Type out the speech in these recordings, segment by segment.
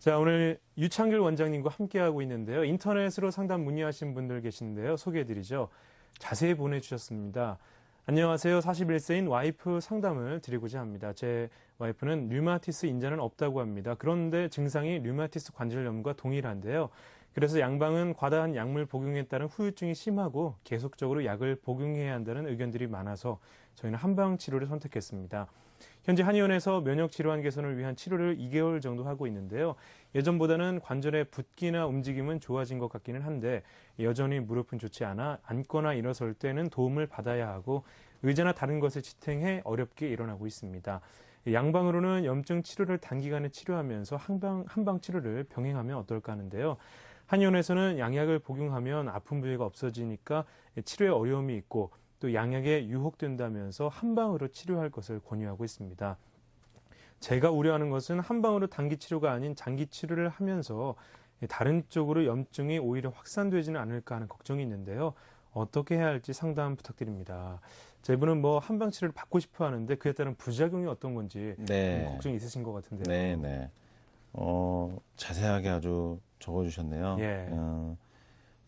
자, 오늘 유창길 원장님과 함께하고 있는데요. 인터넷으로 상담 문의하신 분들 계신데요. 소개해드리죠. 자세히 보내주셨습니다. 안녕하세요. 41세인 와이프 상담을 드리고자 합니다. 제 와이프는 류마티스 인자는 없다고 합니다. 그런데 증상이 류마티스 관절염과 동일한데요. 그래서 양방은 과다한 약물 복용에 따른 후유증이 심하고 계속적으로 약을 복용해야 한다는 의견들이 많아서 저희는 한방 치료를 선택했습니다. 현재 한의원에서 면역 질환 개선을 위한 치료를 2개월 정도 하고 있는데요. 예전보다는 관절의 붓기나 움직임은 좋아진 것 같기는 한데 여전히 무릎은 좋지 않아 앉거나 일어설 때는 도움을 받아야 하고 의자나 다른 것을 지탱해 어렵게 일어나고 있습니다. 양방으로는 염증 치료를 단기간에 치료하면서 한방, 한방 치료를 병행하면 어떨까 하는데요. 한의원에서는 양약을 복용하면 아픈 부위가 없어지니까 치료에 어려움이 있고 또 양약에 유혹된다면서 한방으로 치료할 것을 권유하고 있습니다. 제가 우려하는 것은 한방으로 단기 치료가 아닌 장기 치료를 하면서 다른 쪽으로 염증이 오히려 확산되지는 않을까 하는 걱정이 있는데요. 어떻게 해야 할지 상담 부탁드립니다. 저분은 뭐 한방 치료를 받고 싶어 하는데 그에 따른 부작용이 어떤 건지 네. 걱정이 있으신 것 같은데요. 네, 네. 어, 자세하게 아주 적어주셨네요. 예. 어,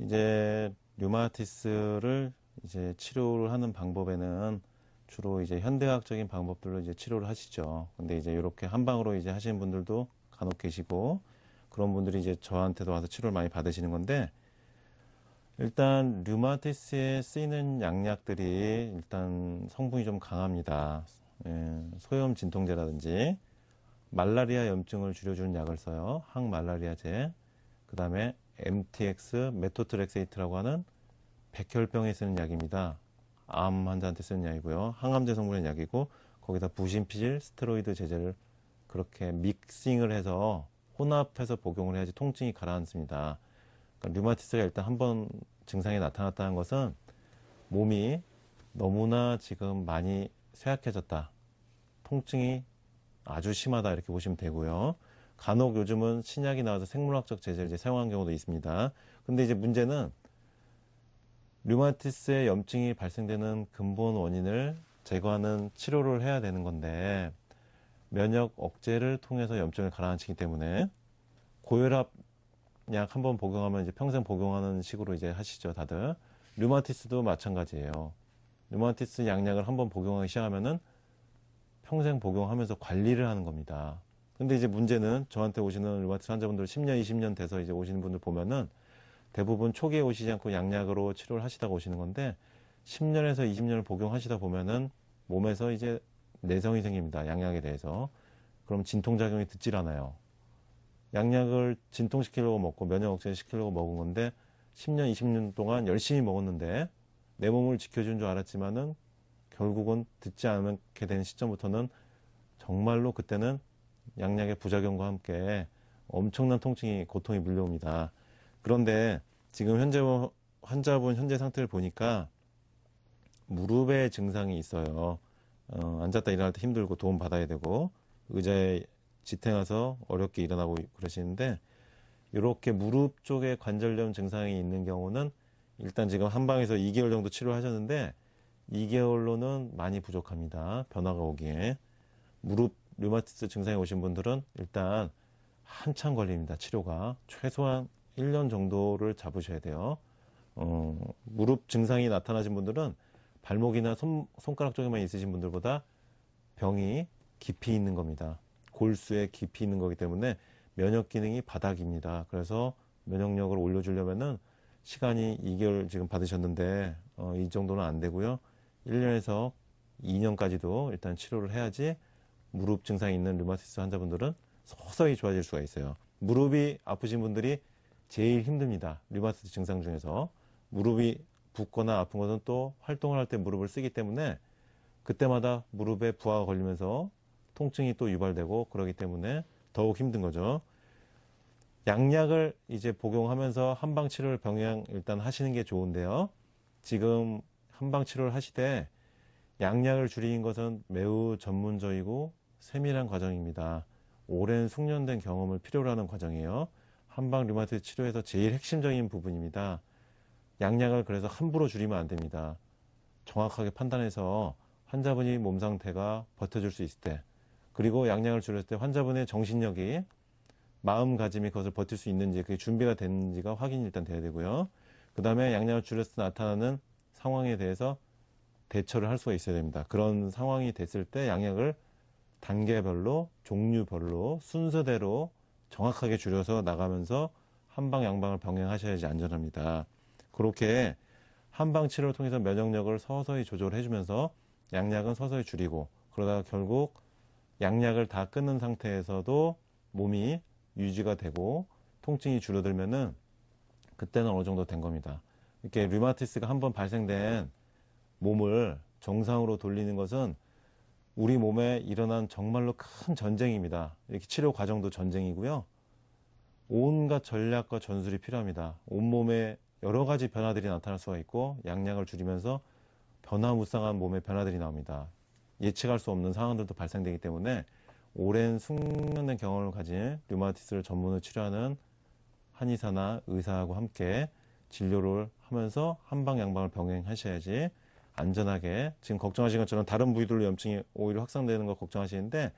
이제 류마티스를 이제 치료를 하는 방법에는 주로 이제 현대학적인 방법들로 이제 치료를 하시죠. 근데 이제 이렇게 한 방으로 이제 하시는 분들도 간혹 계시고 그런 분들이 이제 저한테도 와서 치료를 많이 받으시는 건데 일단 류마티스에 쓰이는 양약들이 일단 성분이 좀 강합니다. 예, 소염 진통제라든지 말라리아 염증을 줄여주는 약을 써요. 항말라리아제. 그 다음에 MTX, 메토트렉세이트라고 하는 백혈병에 쓰는 약입니다. 암 환자한테 쓰는 약이고요. 항암제 성분의 약이고 거기다 부신피질, 스테로이드 제제를 그렇게 믹싱을 해서 혼합해서 복용을 해야지 통증이 가라앉습니다. 그러니까 류마티스가 일단 한 번 증상이 나타났다는 것은 몸이 너무나 지금 많이 쇠약해졌다. 통증이 아주 심하다 이렇게 보시면 되고요. 간혹 요즘은 신약이 나와서 생물학적 제재를 이제 사용한 경우도 있습니다. 근데 이제 문제는 류마티스의 염증이 발생되는 근본 원인을 제거하는 치료를 해야 되는 건데 면역 억제를 통해서 염증을 가라앉히기 때문에 고혈압 약 한 번 복용하면 이제 평생 복용하는 식으로 이제 하시죠 다들 류마티스도 마찬가지예요 류마티스 양약을 한번 복용하기 시작하면은 평생 복용하면서 관리를 하는 겁니다 근데 이제 문제는 저한테 오시는 류마티스 환자분들 10년 20년 돼서 이제 오시는 분들 보면은 대부분 초기에 오시지 않고 양약으로 치료를 하시다가 오시는 건데 10년에서 20년을 복용하시다 보면은 몸에서 이제 내성이 생깁니다. 양약에 대해서. 그럼 진통작용이 듣질 않아요. 양약을 진통시키려고 먹고 면역 억제 시키려고 먹은 건데 10년, 20년 동안 열심히 먹었는데 내 몸을 지켜준 줄 알았지만은 결국은 듣지 않게 된 시점부터는 정말로 그때는 양약의 부작용과 함께 엄청난 통증이 고통이 밀려옵니다 그런데 지금 현재 뭐 환자분 현재 상태를 보니까 무릎에 증상이 있어요. 어, 앉았다 일어날 때 힘들고 도움 받아야 되고 의자에 지탱해서 어렵게 일어나고 그러시는데 이렇게 무릎 쪽에 관절염 증상이 있는 경우는 일단 지금 한방에서 2개월 정도 치료하셨는데 2개월로는 많이 부족합니다. 변화가 오기에 무릎 류마티스 증상이 오신 분들은 일단 한참 걸립니다. 치료가 최소한 1년 정도를 잡으셔야 돼요. 어, 무릎 증상이 나타나신 분들은 발목이나 손, 손가락 쪽에만 있으신 분들보다 병이 깊이 있는 겁니다. 골수에 깊이 있는 거기 때문에 면역 기능이 바닥입니다. 그래서 면역력을 올려주려면은 시간이 2개월 지금 받으셨는데 어, 이 정도는 안 되고요. 1년에서 2년까지도 일단 치료를 해야지 무릎 증상이 있는 류마티스 환자분들은 서서히 좋아질 수가 있어요. 무릎이 아프신 분들이 제일 힘듭니다. 류마티스 증상 중에서 무릎이 붓거나 아픈 것은 또 활동을 할 때 무릎을 쓰기 때문에 그때마다 무릎에 부하가 걸리면서 통증이 또 유발되고 그러기 때문에 더욱 힘든 거죠. 양약을 이제 복용하면서 한방 치료를 병행 일단 하시는 게 좋은데요. 지금 한방 치료를 하시되 양약을 줄이는 것은 매우 전문적이고 세밀한 과정입니다. 오랜 숙련된 경험을 필요로 하는 과정이에요. 한방 류마티스 치료에서 제일 핵심적인 부분입니다. 양약을 그래서 함부로 줄이면 안 됩니다. 정확하게 판단해서 환자분이 몸 상태가 버텨줄 수 있을 때 그리고 양약을 줄였을 때 환자분의 정신력이 마음가짐이 그것을 버틸 수 있는지 그게 준비가 됐는지가 확인이 일단 돼야 되고요. 그 다음에 양약을 줄여서 나타나는 상황에 대해서 대처를 할 수가 있어야 됩니다. 그런 상황이 됐을 때 양약을 단계별로 종류별로 순서대로 정확하게 줄여서 나가면서 한방 양방을 병행하셔야지 안전합니다. 그렇게 한방 치료를 통해서 면역력을 서서히 조절해 주면서 양약은 서서히 줄이고 그러다가 결국 양약을 다 끊는 상태에서도 몸이 유지가 되고 통증이 줄어들면은 그때는 어느 정도 된 겁니다. 이렇게 류마티스가 한번 발생된 몸을 정상으로 돌리는 것은 우리 몸에 일어난 정말로 큰 전쟁입니다. 이렇게 치료 과정도 전쟁이고요. 온갖 전략과 전술이 필요합니다. 온몸에 여러 가지 변화들이 나타날 수가 있고 양량을 줄이면서 변화무쌍한 몸의 변화들이 나옵니다. 예측할 수 없는 상황들도 발생되기 때문에 오랜 숙련된 경험을 가진 류마티스를 전문으로 치료하는 한의사나 의사하고 함께 진료를 하면서 한방양방을 병행하셔야지 안전하게 지금 걱정하신 것처럼 다른 부위들로 염증이 오히려 확산되는 걸 걱정하시는데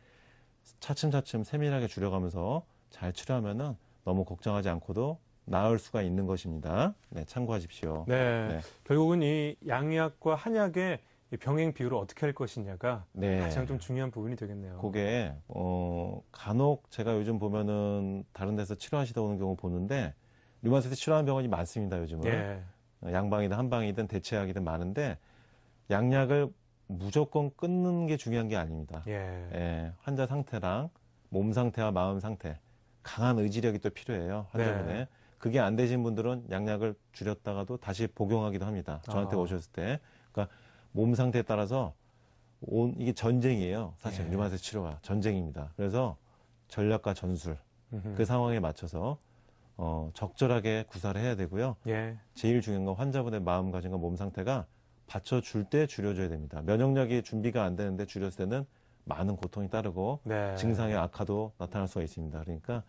차츰차츰 세밀하게 줄여가면서 잘 치료하면은 너무 걱정하지 않고도 나을 수가 있는 것입니다. 네, 참고하십시오. 네, 네. 결국은 이양약과한약의 병행 비율을 어떻게 할 것이냐가 네. 가장 좀 중요한 부분이 되겠네요. 그게 어 간혹 제가 요즘 보면은 다른 데서 치료하시다 오는 경우 보는데 류마티스 치료하는 병원이 많습니다 요즘은 네. 양방이든 한방이든 대체약이든 많은데 양약을 무조건 끊는 게 중요한 게 아닙니다. 예. 예, 환자 상태랑 몸 상태와 마음 상태 강한 의지력이 또 필요해요. 환자분에 네. 그게 안 되신 분들은 양약을 줄였다가도 다시 복용하기도 합니다. 저한테 아. 오셨을 때 그러니까 몸 상태에 따라서 온 이게 전쟁이에요. 사실 예. 류마세 치료가 전쟁입니다. 그래서 전략과 전술 그 상황에 맞춰서 어, 적절하게 구사를 해야 되고요. 예. 제일 중요한 건 환자분의 마음가짐과 몸 상태가 받쳐줄 때 줄여줘야 됩니다. 면역력이 준비가 안 되는데 줄였을 때는 많은 고통이 따르고 네. 증상의 악화도 나타날 수가 있습니다. 그러니까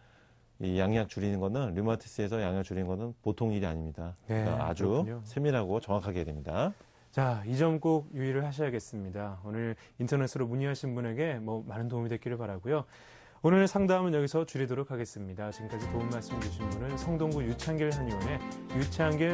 이 양약 줄이는 거는 류마티스에서 양약 줄이는 거는 보통 일이 아닙니다. 네, 그러니까 아주 그렇군요. 세밀하고 정확하게 해야 됩니다. 자, 이 점 꼭 유의를 하셔야겠습니다. 오늘 인터넷으로 문의하신 분에게 뭐 많은 도움이 됐기를 바라고요. 오늘 상담은 여기서 줄이도록 하겠습니다. 지금까지 도움 말씀 주신 분은 성동구 유창길 한의원의 유창길